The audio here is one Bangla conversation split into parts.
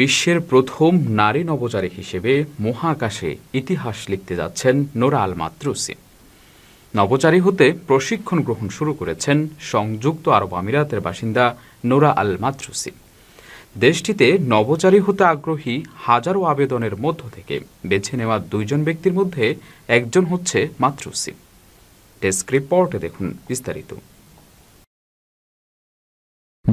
বিশ্বের প্রথম নারী নবচারী হিসেবে মহাকাশে ইতিহাস লিখতে যাচ্ছেন নোরা আল মাত্রুসি নবচারী হতে প্রশিক্ষণ গ্রহণ শুরু করেছেন সংযুক্ত আরব আমিরাতের বাসিন্দা নোরা আল মাত্রুসি দেশটিতে নবচারী হতে আগ্রহী হাজারো আবেদনের মধ্য থেকে বেছে নেওয়া দুইজন ব্যক্তির মধ্যে একজন হচ্ছে মাত্রুসি ডেস্ক রিপোর্টে দেখুন বিস্তারিত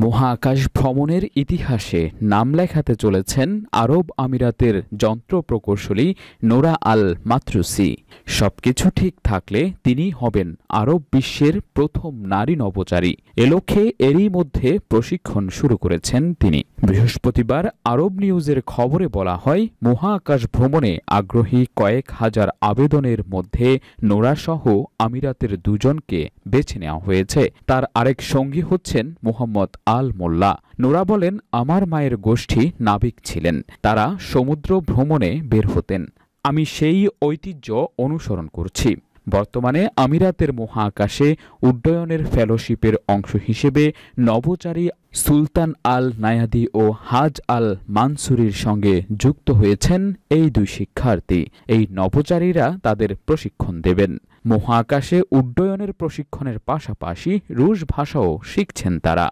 মহাকাশ ভ্রমণের ইতিহাসে নাম লেখাতে চলেছেন আরব আমিরাতের যন্ত্র প্রকৌশলী নোরা আল মাত্রুসি সবকিছু ঠিক থাকলে তিনি হবেন আরব বিশ্বের প্রথম নারী নবচারী এ লক্ষ্যে এরই মধ্যে প্রশিক্ষণ শুরু করেছেন তিনি বৃহস্পতিবার আরব নিউজের খবরে বলা হয় মহাকাশ ভ্রমণে আগ্রহী কয়েক হাজার আবেদনের মধ্যে নোরাসহ আমিরাতের দুজনকে বেছে নেওয়া হয়েছে তার আরেক সঙ্গী হচ্ছেন মোহাম্মদ আল মোল্লা নোরা বলেন আমার মায়ের গোষ্ঠী নাবিক ছিলেন তারা সমুদ্র ভ্রমণে বের হতেন আমি সেই ঐতিহ্য অনুসরণ করছি বর্তমানে আমিরাতের মহাকাশে উড্ডয়নের ফেলোশিপের অংশ হিসেবে নবচারী সুলতান আল নায়াদি ও হাজ আল মানসুরির সঙ্গে যুক্ত হয়েছেন এই দুই শিক্ষার্থী এই নবচারীরা তাদের প্রশিক্ষণ দেবেন মহাকাশে উড্ডয়নের প্রশিক্ষণের পাশাপাশি রুশ ভাষাও শিখছেন তারা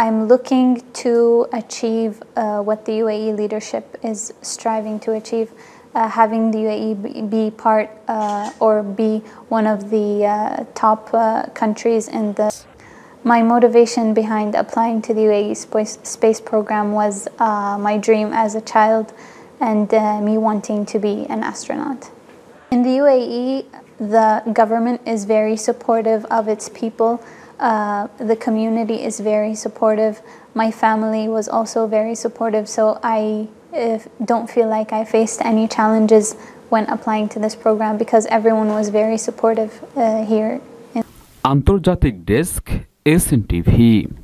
I'm looking to achieve uh, what the UAE leadership is striving to achieve, uh, having the UAE be part uh, or be one of the uh, top uh, countries in the. My motivation behind applying to the UAE space, space program was uh, my dream as a child and me wanting to be an astronaut. In the UAE, the government is very supportive of its people. Uh, the community is very supportive. My family was also very supportive, so I if, don't feel like I faced any challenges when applying to this program because everyone was very supportive uh, here. আন্তর্জাতিক desk SNTV.